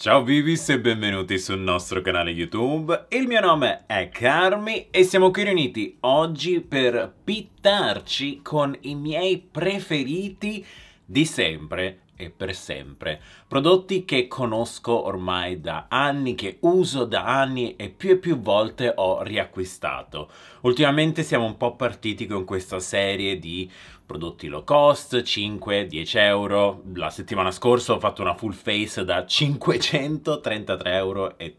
Ciao Vivis e benvenuti sul nostro canale YouTube, il mio nome è Carmi e siamo qui riuniti oggi per pittarci con i miei preferiti di sempre e per sempre. Prodotti che conosco ormai da anni, che uso da anni e più e più volte ho riacquistato. Ultimamente siamo un po' partiti con questa serie di prodotti low cost, 5-10 euro. La settimana scorsa ho fatto una full face da 533,30 euro. Eh,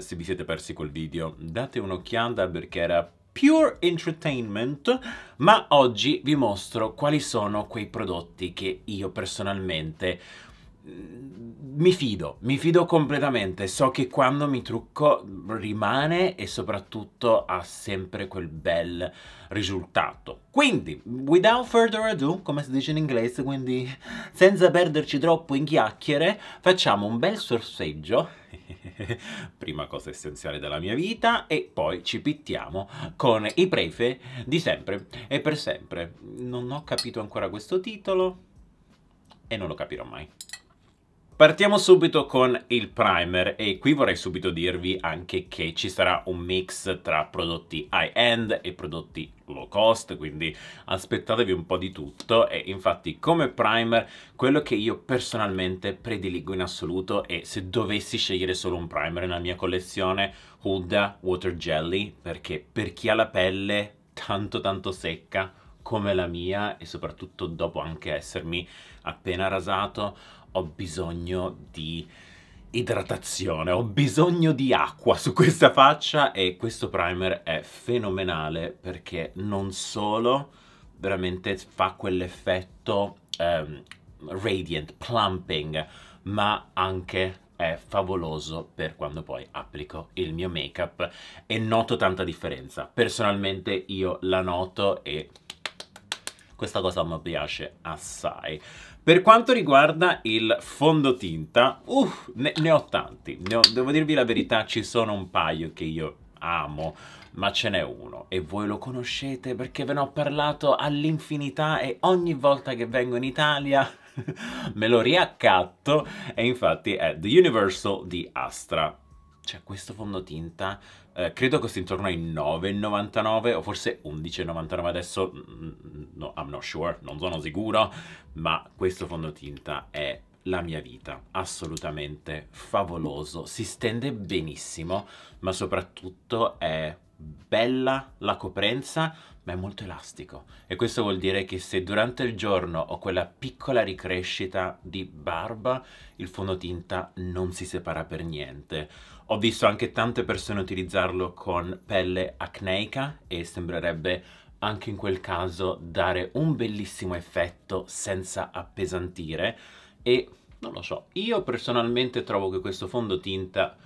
se vi siete persi quel video, date un'occhiata perché era pure entertainment, ma oggi vi mostro quali sono quei prodotti che io personalmente mi fido, mi fido completamente. So che quando mi trucco rimane e soprattutto ha sempre quel bel risultato. Quindi, without further ado, come si dice in inglese, quindi senza perderci troppo in chiacchiere, facciamo un bel sorseggio, prima cosa essenziale della mia vita, e poi ci pittiamo con i prefe di sempre e per sempre. Non ho capito ancora questo titolo e non lo capirò mai. Partiamo subito con il primer e qui vorrei subito dirvi anche che ci sarà un mix tra prodotti high-end e prodotti low cost, quindi aspettatevi un po' di tutto e infatti come primer quello che io personalmente prediligo in assoluto e se dovessi scegliere solo un primer nella mia collezione Huda Water Jelly perché per chi ha la pelle tanto tanto secca come la mia e soprattutto dopo anche essermi appena rasato ho bisogno di idratazione, ho bisogno di acqua su questa faccia e questo primer è fenomenale perché non solo veramente fa quell'effetto ehm, radiant, plumping, ma anche è favoloso per quando poi applico il mio make-up e noto tanta differenza. Personalmente io la noto e questa cosa mi piace assai. Per quanto riguarda il fondotinta, uh, ne, ne, ho tanti, ne ho, devo dirvi la verità, ci sono un paio che io amo, ma ce n'è uno e voi lo conoscete perché ve ne ho parlato all'infinità e ogni volta che vengo in Italia me lo riaccatto e infatti è The Universal di Astra. C'è questo fondotinta eh, credo costi intorno ai 9,99 o forse 11,99 adesso, mm, mm, mm, no, I'm not sure, non sono sicuro, ma questo fondotinta è la mia vita, assolutamente favoloso, si stende benissimo, ma soprattutto è bella la coprenza, ma è molto elastico. E questo vuol dire che se durante il giorno ho quella piccola ricrescita di barba, il fondotinta non si separa per niente. Ho visto anche tante persone utilizzarlo con pelle acneica e sembrerebbe anche in quel caso dare un bellissimo effetto senza appesantire e non lo so, io personalmente trovo che questo fondotinta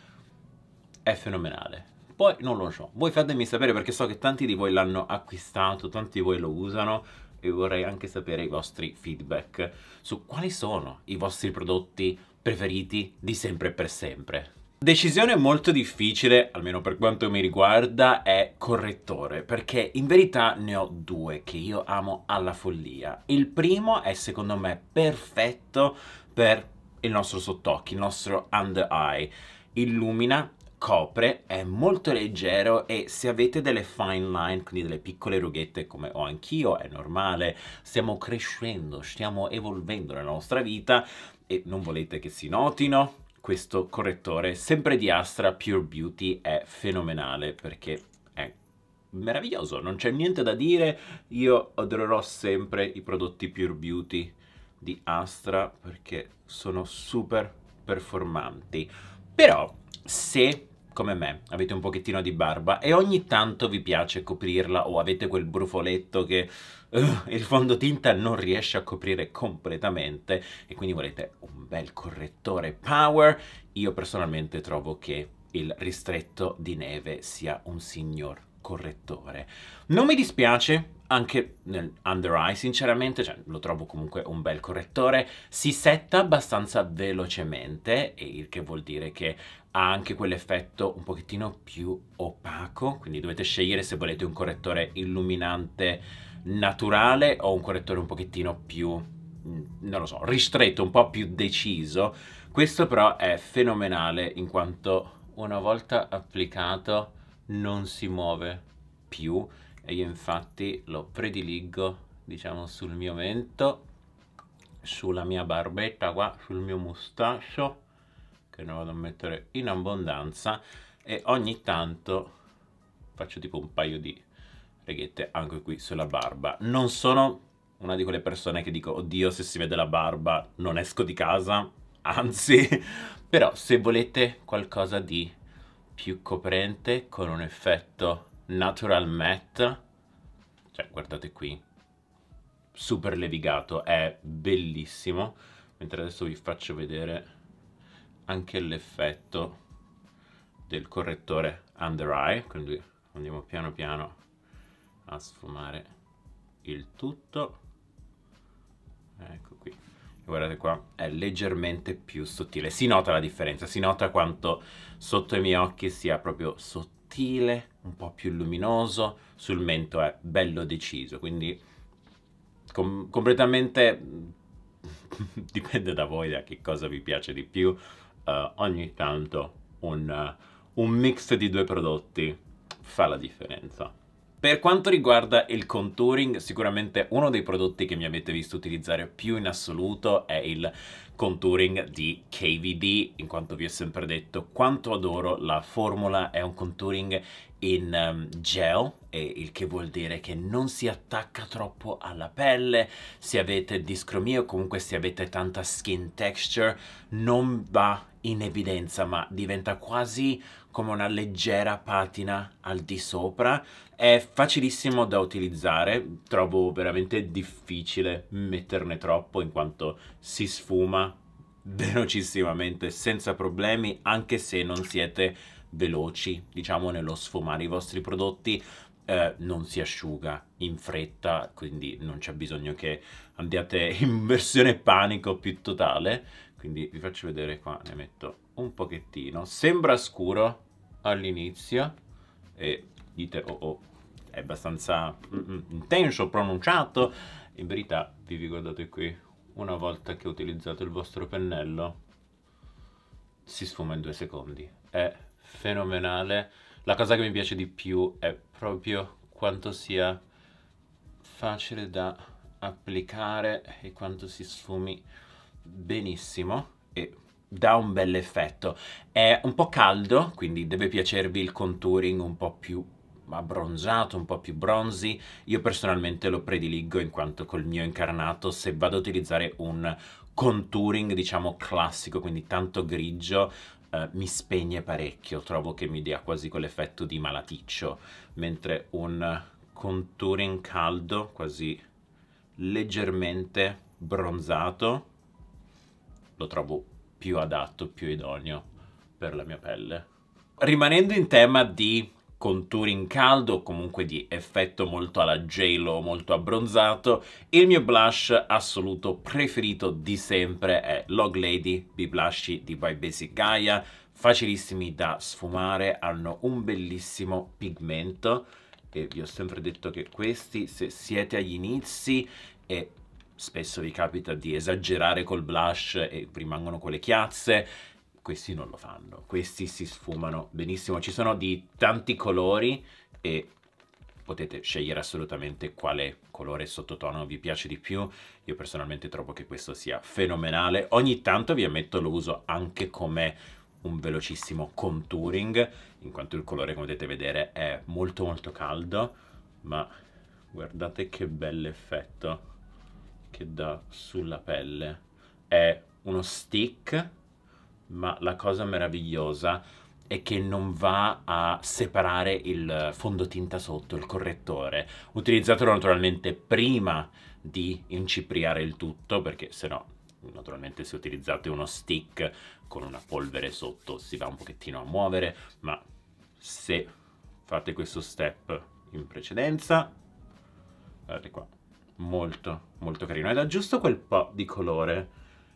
è fenomenale. Poi non lo so, voi fatemi sapere perché so che tanti di voi l'hanno acquistato, tanti di voi lo usano e vorrei anche sapere i vostri feedback su quali sono i vostri prodotti preferiti di sempre per sempre. Decisione molto difficile, almeno per quanto mi riguarda, è correttore, perché in verità ne ho due che io amo alla follia. Il primo è secondo me perfetto per il nostro sottocchio, il nostro under eye. Illumina copre, è molto leggero e se avete delle fine line, quindi delle piccole rughette come ho anch'io, è normale, stiamo crescendo, stiamo evolvendo la nostra vita e non volete che si notino, questo correttore, sempre di Astra Pure Beauty, è fenomenale perché è meraviglioso, non c'è niente da dire, io adorerò sempre i prodotti Pure Beauty di Astra perché sono super performanti, però se come me, avete un pochettino di barba e ogni tanto vi piace coprirla o avete quel brufoletto che uh, il fondotinta non riesce a coprire completamente e quindi volete un bel correttore power, io personalmente trovo che il ristretto di neve sia un signor correttore. Non mi dispiace anche nel under eye sinceramente, cioè, lo trovo comunque un bel correttore, si setta abbastanza velocemente, il che vuol dire che ha anche quell'effetto un pochettino più opaco, quindi dovete scegliere se volete un correttore illuminante naturale o un correttore un pochettino più, mm, non lo so, ristretto, un po' più deciso. Questo però è fenomenale in quanto una volta applicato non si muove più e io infatti lo prediligo diciamo sul mio mento, sulla mia barbetta qua, sul mio mustaccio che ne vado a mettere in abbondanza e ogni tanto faccio tipo un paio di reghette anche qui sulla barba. Non sono una di quelle persone che dico, oddio, se si vede la barba non esco di casa, anzi, però se volete qualcosa di più coprente con un effetto natural matte, cioè guardate qui, super levigato, è bellissimo, mentre adesso vi faccio vedere anche l'effetto del correttore under eye quindi andiamo piano piano a sfumare il tutto ecco qui guardate qua è leggermente più sottile si nota la differenza si nota quanto sotto i miei occhi sia proprio sottile un po' più luminoso sul mento è bello deciso quindi com completamente dipende da voi da che cosa vi piace di più uh, ogni tanto un, uh, un mix di due prodotti fa la differenza. Per quanto riguarda il contouring, sicuramente uno dei prodotti che mi avete visto utilizzare più in assoluto è il contouring di KVD, in quanto vi ho sempre detto quanto adoro la formula, è un contouring in um, gel, il che vuol dire che non si attacca troppo alla pelle, se avete discromia o comunque se avete tanta skin texture non va in evidenza ma diventa quasi come una leggera patina al di sopra è facilissimo da utilizzare trovo veramente difficile metterne troppo in quanto si sfuma velocissimamente senza problemi anche se non siete veloci diciamo nello sfumare i vostri prodotti eh, non si asciuga in fretta, quindi non c'è bisogno che andiate in versione panico più totale. Quindi vi faccio vedere qua, ne metto un pochettino. Sembra scuro all'inizio e dite oh oh, è abbastanza mm, mm, intenso, pronunciato. In verità, vi ricordate qui, una volta che utilizzate il vostro pennello, si sfuma in due secondi. È fenomenale. La cosa che mi piace di più è proprio quanto sia facile da applicare e quanto si sfumi benissimo e dà un bel effetto. È un po' caldo, quindi deve piacervi il contouring un po' più abbronzato, un po' più bronzy. Io personalmente lo prediligo in quanto col mio incarnato se vado ad utilizzare un contouring diciamo classico, quindi tanto grigio, eh, mi spegne parecchio, trovo che mi dia quasi quell'effetto di malaticcio, mentre un contouring caldo, quasi leggermente bronzato, lo trovo più adatto, più idoneo per la mia pelle. Rimanendo in tema di contouring caldo, comunque di effetto molto alla J-Lo, molto abbronzato. Il mio blush assoluto preferito di sempre è Log Lady B blush di By Basic Gaia, facilissimi da sfumare, hanno un bellissimo pigmento e vi ho sempre detto che questi, se siete agli inizi e spesso vi capita di esagerare col blush e rimangono quelle chiazze, questi non lo fanno, questi si sfumano benissimo, ci sono di tanti colori e potete scegliere assolutamente quale colore sottotono vi piace di più, io personalmente trovo che questo sia fenomenale, ogni tanto vi ammetto lo uso anche come un velocissimo contouring, in quanto il colore come potete vedere è molto molto caldo, ma guardate che bell'effetto che dà sulla pelle, è uno stick ma la cosa meravigliosa è che non va a separare il fondotinta sotto, il correttore. Utilizzatelo naturalmente prima di incipriare il tutto, perché se no naturalmente se utilizzate uno stick con una polvere sotto si va un pochettino a muovere, ma se fate questo step in precedenza, guardate qua, molto molto carino, ed ha giusto quel po' di colore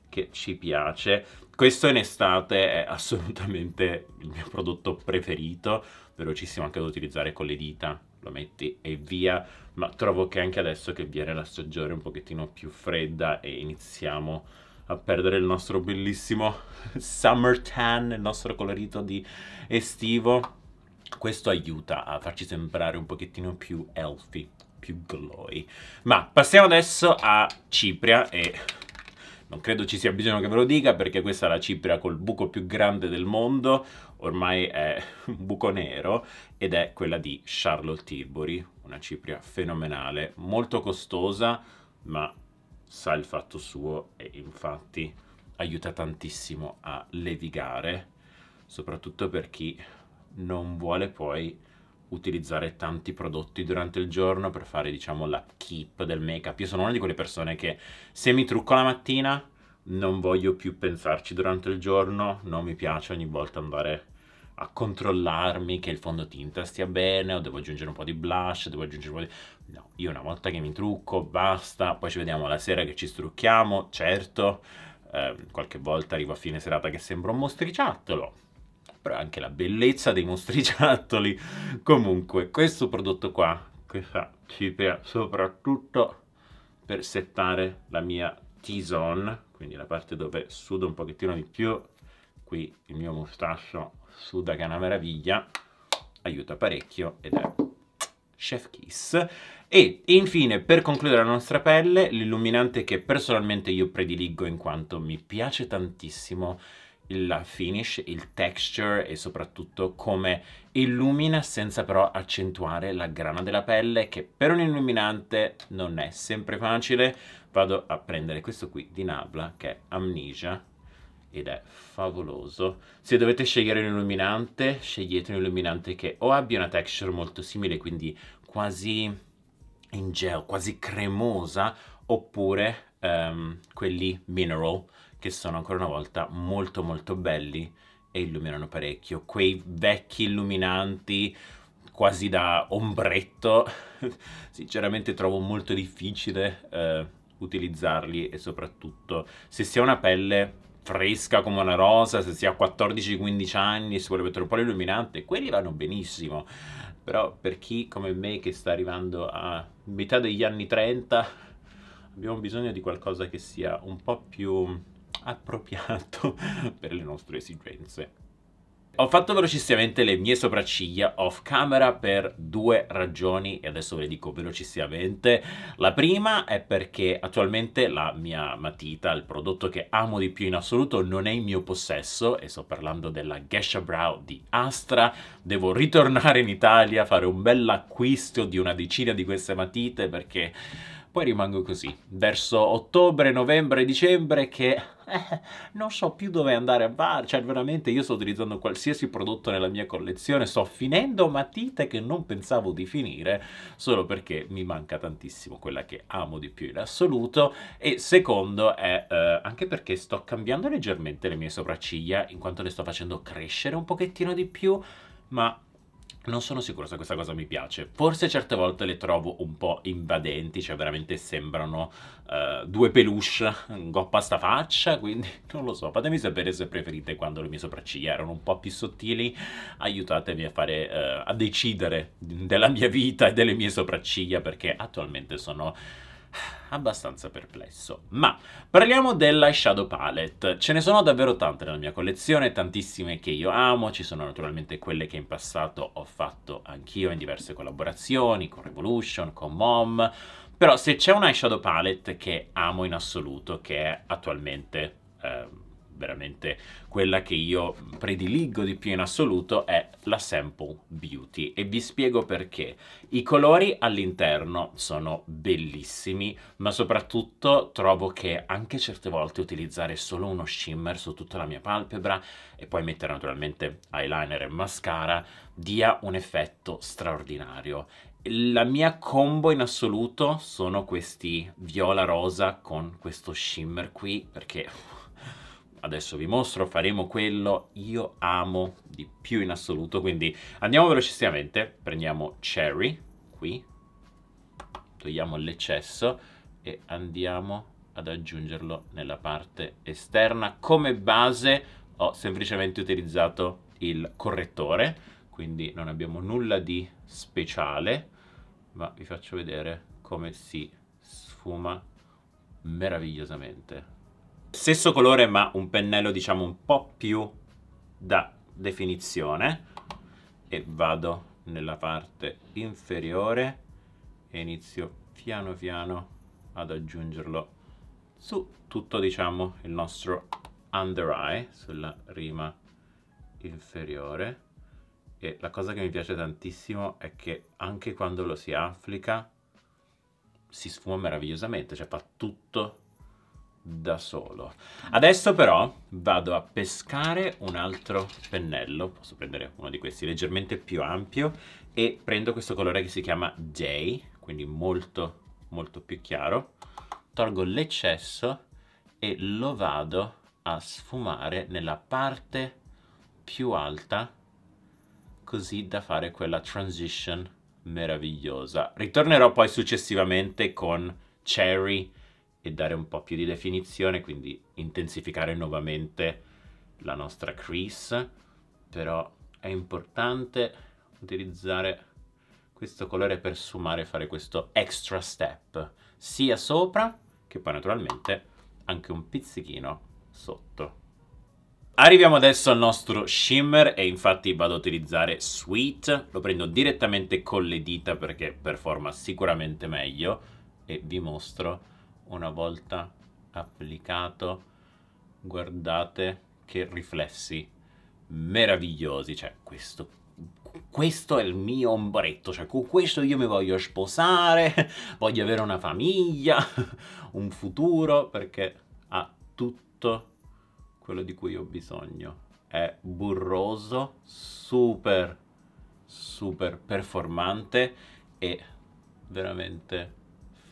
che ci piace. Questo in estate è assolutamente il mio prodotto preferito, velocissimo anche da utilizzare con le dita, lo metti e via, ma trovo che anche adesso che viene la stagione un pochettino più fredda e iniziamo a perdere il nostro bellissimo summer tan, il nostro colorito di estivo, questo aiuta a farci sembrare un pochettino più healthy, più glowy. Ma passiamo adesso a Cipria e non credo ci sia bisogno che ve lo dica perché questa è la cipria col buco più grande del mondo, ormai è un buco nero, ed è quella di Charlotte Tilbury, una cipria fenomenale, molto costosa, ma sa il fatto suo e infatti aiuta tantissimo a levigare, soprattutto per chi non vuole poi utilizzare tanti prodotti durante il giorno per fare diciamo la keep del make up io sono una di quelle persone che se mi trucco la mattina non voglio più pensarci durante il giorno non mi piace ogni volta andare a controllarmi che il fondotinta stia bene o devo aggiungere un po' di blush, devo aggiungere un po' di... No, io una volta che mi trucco basta, poi ci vediamo la sera che ci strucchiamo, certo, eh, qualche volta arrivo a fine serata che sembro un mostriciattolo, però anche la bellezza dei mostriciattoli. Comunque, questo prodotto qua, questa cipria, soprattutto per settare la mia T-zone, quindi la parte dove sudo un pochettino di più, qui il mio mustaccio suda che è una meraviglia, aiuta parecchio ed è chef kiss e infine per concludere la nostra pelle l'illuminante che personalmente io prediligo in quanto mi piace tantissimo il finish, il texture e soprattutto come illumina senza però accentuare la grana della pelle che per un illuminante non è sempre facile. Vado a prendere questo qui di Nabla che è Amnesia ed è favoloso. Se dovete scegliere un illuminante, scegliete un illuminante che o abbia una texture molto simile, quindi quasi in gel, quasi cremosa, oppure um, quelli mineral, che sono ancora una volta molto molto belli e illuminano parecchio. Quei vecchi illuminanti quasi da ombretto, sinceramente trovo molto difficile eh, utilizzarli e soprattutto se si ha una pelle fresca come una rosa, se si ha 14-15 anni e si vuole mettere un po' l'illuminante, quelli vanno benissimo. Però per chi come me che sta arrivando a metà degli anni 30 abbiamo bisogno di qualcosa che sia un po' più appropriato per le nostre esigenze. Ho fatto velocissimamente le mie sopracciglia off camera per due ragioni e adesso ve le dico velocissimamente. La prima è perché attualmente la mia matita, il prodotto che amo di più in assoluto, non è in mio possesso e sto parlando della Gesha Brow di Astra. Devo ritornare in Italia, fare un bel acquisto di una decina di queste matite perché poi rimango così. Verso ottobre, novembre, dicembre che eh, non so più dove andare a bar, cioè veramente io sto utilizzando qualsiasi prodotto nella mia collezione, sto finendo matite che non pensavo di finire, solo perché mi manca tantissimo quella che amo di più in assoluto, e secondo è eh, anche perché sto cambiando leggermente le mie sopracciglia, in quanto le sto facendo crescere un pochettino di più, ma non sono sicuro se questa cosa mi piace. Forse certe volte le trovo un po' invadenti, cioè veramente sembrano uh, due peluche, goppa sta faccia, quindi non lo so. Fatemi sapere se preferite quando le mie sopracciglia erano un po' più sottili. Aiutatemi a fare, uh, a decidere della mia vita e delle mie sopracciglia, perché attualmente sono abbastanza perplesso. Ma parliamo dell'eyeshadow palette. Ce ne sono davvero tante nella mia collezione, tantissime che io amo, ci sono naturalmente quelle che in passato ho fatto anch'io in diverse collaborazioni, con Revolution, con Mom, però se c'è un eyeshadow palette che amo in assoluto, che è attualmente veramente quella che io prediligo di più in assoluto è la Sample Beauty e vi spiego perché. I colori all'interno sono bellissimi, ma soprattutto trovo che anche certe volte utilizzare solo uno shimmer su tutta la mia palpebra e poi mettere naturalmente eyeliner e mascara dia un effetto straordinario la mia combo in assoluto sono questi viola rosa con questo shimmer qui perché adesso vi mostro, faremo quello io amo di più in assoluto, quindi andiamo velocissimamente, prendiamo cherry, qui, togliamo l'eccesso e andiamo ad aggiungerlo nella parte esterna. Come base ho semplicemente utilizzato il correttore, quindi non abbiamo nulla di speciale, ma vi faccio vedere come si sfuma meravigliosamente. Stesso colore ma un pennello diciamo un po' più da definizione e vado nella parte inferiore e inizio piano piano ad aggiungerlo su tutto diciamo il nostro under eye sulla rima inferiore e la cosa che mi piace tantissimo è che anche quando lo si applica si sfuma meravigliosamente cioè fa tutto da solo. Adesso però vado a pescare un altro pennello, posso prendere uno di questi leggermente più ampio e prendo questo colore che si chiama Day, quindi molto molto più chiaro, tolgo l'eccesso e lo vado a sfumare nella parte più alta così da fare quella transition meravigliosa. Ritornerò poi successivamente con Cherry e dare un po' più di definizione, quindi intensificare nuovamente la nostra crease, però è importante utilizzare questo colore per sfumare e fare questo extra step, sia sopra che poi naturalmente anche un pizzichino sotto. Arriviamo adesso al nostro shimmer e infatti vado ad utilizzare Sweet, lo prendo direttamente con le dita perché performa sicuramente meglio e vi mostro una volta applicato guardate che riflessi meravigliosi cioè questo questo è il mio ombretto, cioè con questo io mi voglio sposare, voglio avere una famiglia, un futuro, perché ha tutto quello di cui ho bisogno. È burroso, super, super performante e veramente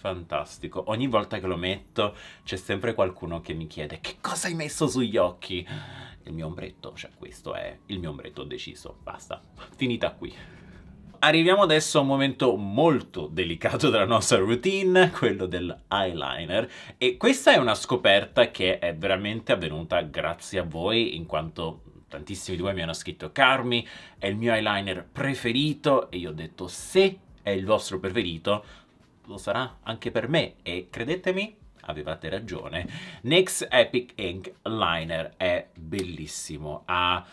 fantastico. Ogni volta che lo metto c'è sempre qualcuno che mi chiede che cosa hai messo sugli occhi? Il mio ombretto, cioè questo è il mio ombretto deciso, basta, finita qui. Arriviamo adesso a un momento molto delicato della nostra routine, quello dell'eyeliner, e questa è una scoperta che è veramente avvenuta grazie a voi, in quanto tantissimi di voi mi hanno scritto Carmi, è il mio eyeliner preferito, e io ho detto se è il vostro preferito, lo sarà anche per me e credetemi avevate ragione NYX Epic Ink Liner è bellissimo ha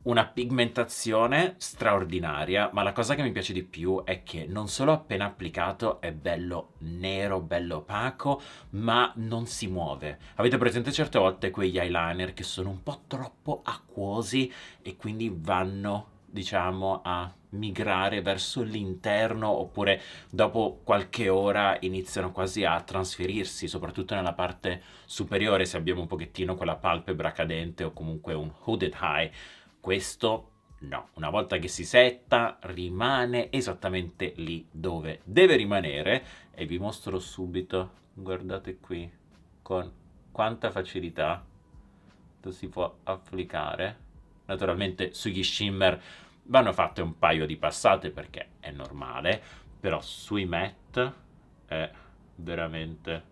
una pigmentazione straordinaria, ma la cosa che mi piace di più è che non solo appena applicato è bello nero, bello opaco, ma non si muove. Avete presente certe volte quegli eyeliner che sono un po' troppo acquosi e quindi vanno diciamo, a migrare verso l'interno oppure dopo qualche ora iniziano quasi a trasferirsi, soprattutto nella parte superiore se abbiamo un pochettino quella palpebra cadente o comunque un hooded eye. Questo no, una volta che si setta rimane esattamente lì dove deve rimanere e vi mostro subito, guardate qui, con quanta facilità lo si può applicare Naturalmente sugli shimmer vanno fatte un paio di passate perché è normale, però sui matte è veramente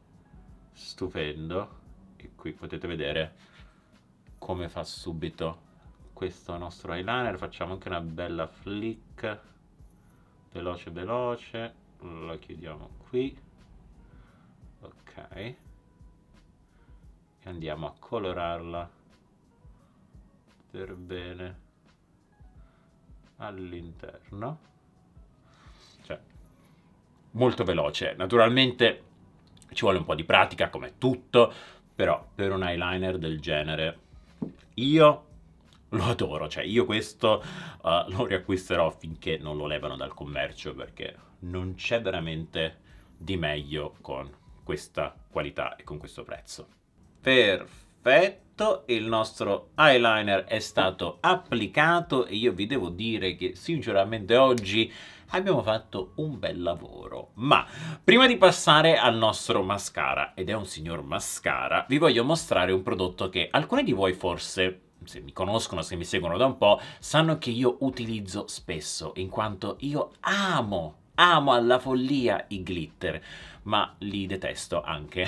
stupendo. E qui potete vedere come fa subito questo nostro eyeliner. Facciamo anche una bella flick, veloce veloce, lo chiudiamo qui. Ok. E andiamo a colorarla per bene all'interno. Cioè, molto veloce. Naturalmente ci vuole un po' di pratica, come tutto, però per un eyeliner del genere io lo adoro, cioè io questo uh, lo riacquisterò finché non lo levano dal commercio perché non c'è veramente di meglio con questa qualità e con questo prezzo. Perfetto tutto, il nostro eyeliner è stato applicato e io vi devo dire che sinceramente oggi abbiamo fatto un bel lavoro. Ma prima di passare al nostro mascara, ed è un signor mascara, vi voglio mostrare un prodotto che alcuni di voi forse se mi conoscono, se mi seguono da un po', sanno che io utilizzo spesso, in quanto io amo amo alla follia i glitter, ma li detesto anche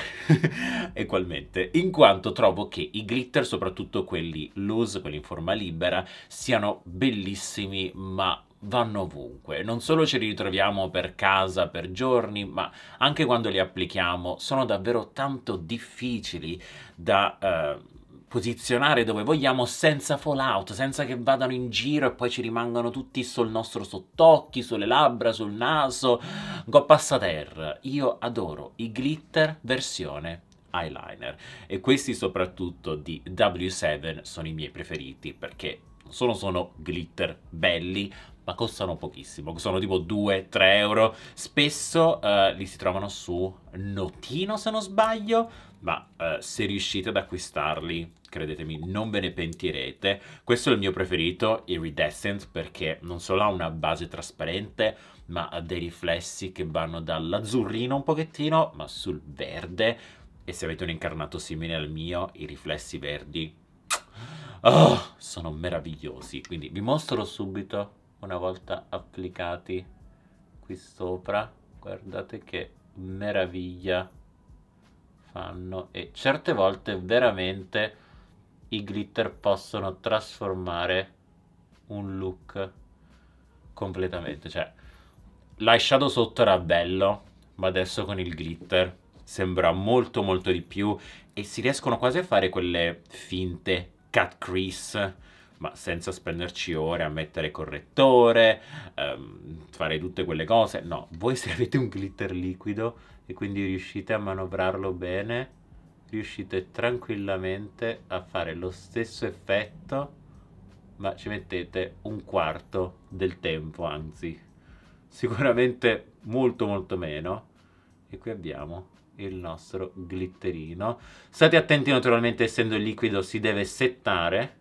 egualmente, in quanto trovo che i glitter, soprattutto quelli loose, quelli in forma libera, siano bellissimi ma vanno ovunque. Non solo ce li ritroviamo per casa per giorni, ma anche quando li applichiamo sono davvero tanto difficili da... Eh, posizionare dove vogliamo senza fallout, senza che vadano in giro e poi ci rimangano tutti sul nostro sottocchi, sulle labbra, sul naso. Go passaterra. Io adoro i glitter versione eyeliner e questi soprattutto di W7 sono i miei preferiti perché solo sono glitter belli ma costano pochissimo, sono tipo 2-3 euro, spesso eh, li si trovano su Notino se non sbaglio, ma eh, se riuscite ad acquistarli, credetemi, non ve ne pentirete. Questo è il mio preferito, Iridescent, perché non solo ha una base trasparente, ma ha dei riflessi che vanno dall'azzurrino un pochettino, ma sul verde. E se avete un incarnato simile al mio, i riflessi verdi oh, sono meravigliosi. Quindi vi mostro subito, una volta applicati qui sopra, guardate che meraviglia fanno e certe volte veramente i glitter possono trasformare un look completamente, cioè l'eyeshadow sotto era bello, ma adesso con il glitter sembra molto molto di più e si riescono quasi a fare quelle finte cut crease ma senza spenderci ore a mettere correttore, ehm, fare tutte quelle cose. No, voi se avete un glitter liquido e quindi riuscite a manovrarlo bene, riuscite tranquillamente a fare lo stesso effetto, ma ci mettete un quarto del tempo, anzi sicuramente molto molto meno. E qui abbiamo il nostro glitterino. State attenti naturalmente essendo liquido si deve settare,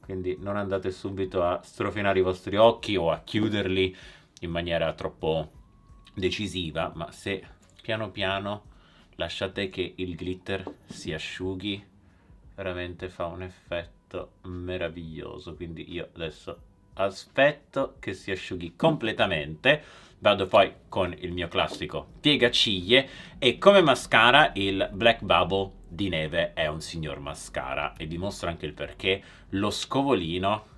quindi non andate subito a strofinare i vostri occhi o a chiuderli in maniera troppo decisiva, ma se piano piano lasciate che il glitter si asciughi veramente fa un effetto meraviglioso quindi io adesso aspetto che si asciughi completamente vado poi con il mio classico piegaciglie e come mascara il Black Bubble di Neve è un signor mascara e dimostra anche il perché lo scovolino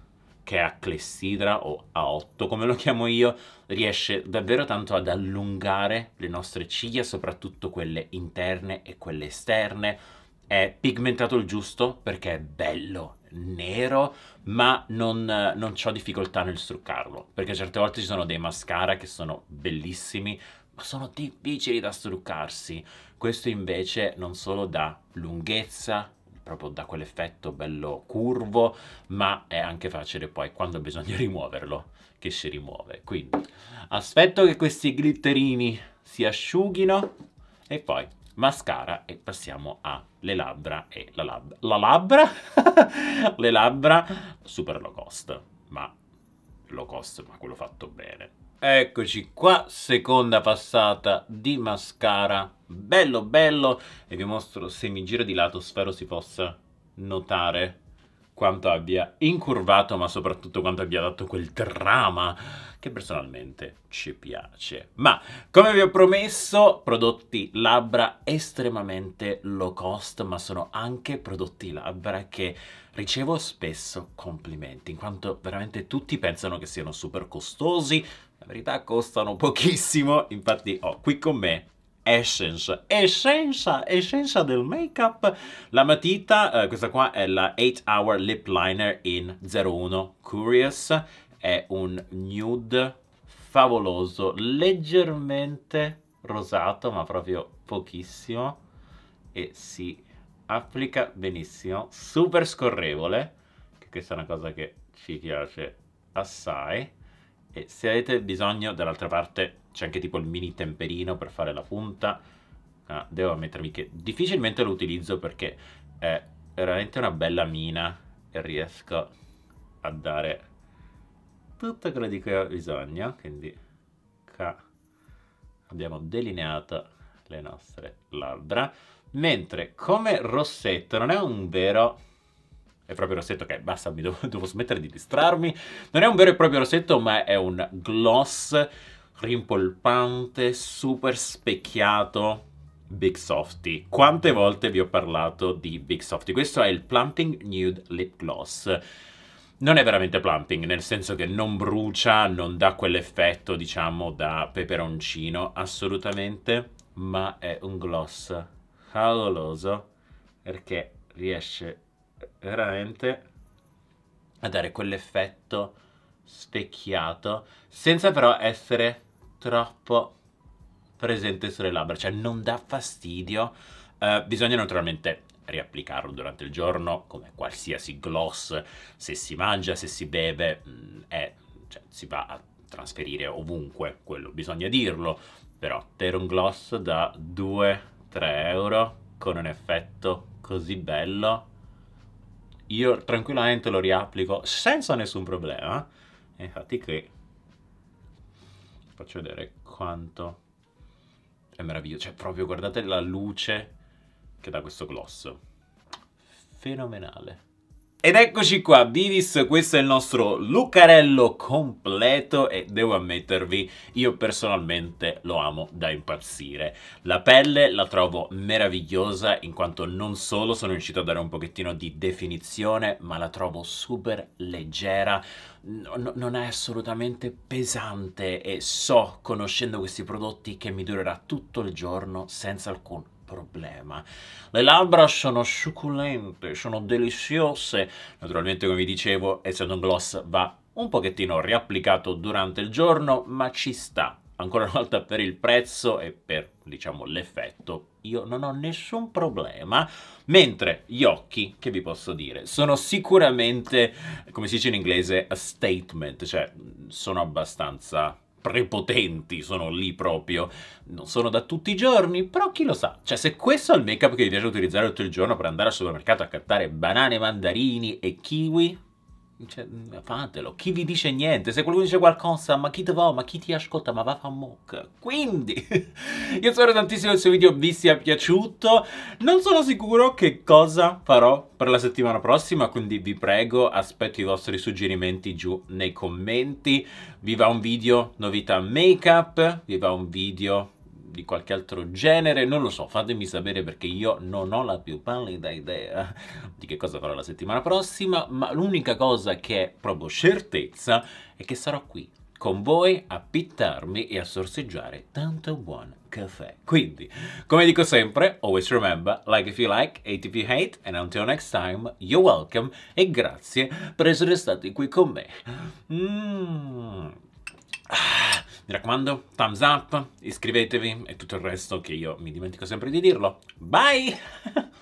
che è a clessidra o a 8 come lo chiamo io, riesce davvero tanto ad allungare le nostre ciglia, soprattutto quelle interne e quelle esterne. È pigmentato il giusto perché è bello, nero, ma non, non ho difficoltà nel struccarlo, perché certe volte ci sono dei mascara che sono bellissimi, ma sono difficili da struccarsi. Questo invece non solo da lunghezza, proprio da quell'effetto bello curvo, ma è anche facile poi quando bisogna rimuoverlo che si rimuove. Quindi aspetto che questi glitterini si asciughino e poi mascara e passiamo alle labbra e la, labbra. la labbra, le labbra super low cost, ma low cost ma quello fatto bene. Eccoci qua, seconda passata di mascara, bello bello, e vi mostro se mi giro di lato, spero si possa notare quanto abbia incurvato, ma soprattutto quanto abbia dato quel drama che personalmente ci piace. Ma, come vi ho promesso, prodotti labbra estremamente low cost, ma sono anche prodotti labbra che ricevo spesso complimenti, in quanto veramente tutti pensano che siano super costosi, la verità costano pochissimo, infatti ho qui con me Essence. Essenza, essenza del make-up. La matita, eh, questa qua è la 8 Hour Lip Liner in 01 Curious. È un nude favoloso, leggermente rosato, ma proprio pochissimo. E si applica benissimo, super scorrevole. Questa è una cosa che ci piace assai. E se avete bisogno, dall'altra parte c'è anche tipo il mini temperino per fare la punta. Ah, devo ammettermi che difficilmente lo utilizzo perché è veramente una bella mina e riesco a dare tutto quello di cui ho bisogno. Quindi qua abbiamo delineato le nostre labbra. Mentre come rossetto non è un vero è proprio rossetto che basta, mi devo, devo, smettere di distrarmi. Non è un vero e proprio rossetto, ma è un gloss rimpolpante, super specchiato Big Softy. Quante volte vi ho parlato di Big Softy? Questo è il Plumping Nude Lip Gloss. Non è veramente plumping, nel senso che non brucia, non dà quell'effetto, diciamo, da peperoncino, assolutamente, ma è un gloss favoloso perché riesce veramente a dare quell'effetto specchiato, senza però essere troppo presente sulle labbra, cioè non dà fastidio. Eh, bisogna naturalmente riapplicarlo durante il giorno, come qualsiasi gloss, se si mangia, se si beve, mh, mm, è, cioè, si va a trasferire ovunque, quello bisogna dirlo, però un Gloss da 2-3 euro con un effetto così bello, io tranquillamente lo riapplico senza nessun problema, infatti qui faccio vedere quanto è meraviglioso. Cioè, proprio guardate la luce che dà questo gloss. Fenomenale. Ed eccoci qua, Vivis, questo è il nostro Lucarello completo e devo ammettervi, io personalmente lo amo da impazzire. La pelle la trovo meravigliosa in quanto non solo sono riuscito a dare un pochettino di definizione, ma la trovo super leggera, no, non è assolutamente pesante e so, conoscendo questi prodotti, che mi durerà tutto il giorno senza alcun problema. Le labbra sono succulente, sono deliziose. Naturalmente, come vi dicevo, essendo un gloss va un pochettino riapplicato durante il giorno, ma ci sta. Ancora una volta per il prezzo e per, diciamo, l'effetto io non ho nessun problema, mentre gli occhi, che vi posso dire, sono sicuramente, come si dice in inglese, a statement, cioè sono abbastanza prepotenti sono lì proprio. Non sono da tutti i giorni, però chi lo sa. Cioè, se questo è il make-up che vi piace utilizzare tutto il giorno per andare al supermercato a cattare banane, mandarini e kiwi, cioè, mm, fatelo, chi vi dice niente? Se qualcuno dice qualcosa, ma chi te va? Ma chi ti ascolta? Ma va a mock. Quindi, io spero tantissimo che questo video vi sia piaciuto. Non sono sicuro che cosa farò per la settimana prossima, quindi vi prego, aspetto i vostri suggerimenti giù nei commenti. Vi va un video novità make-up, vi va un video di qualche altro genere, non lo so, fatemi sapere perché io non ho la più pallida idea di che cosa farò la settimana prossima, ma l'unica cosa che è proprio certezza è che sarò qui con voi a pittarmi e a sorseggiare tanto buon caffè. Quindi, come dico sempre, always remember, like if you like, hate if you hate, and until next time, you're welcome e grazie per essere stati qui con me. Mm. Ah. Mi raccomando, thumbs up, iscrivetevi e tutto il resto che io mi dimentico sempre di dirlo. Bye!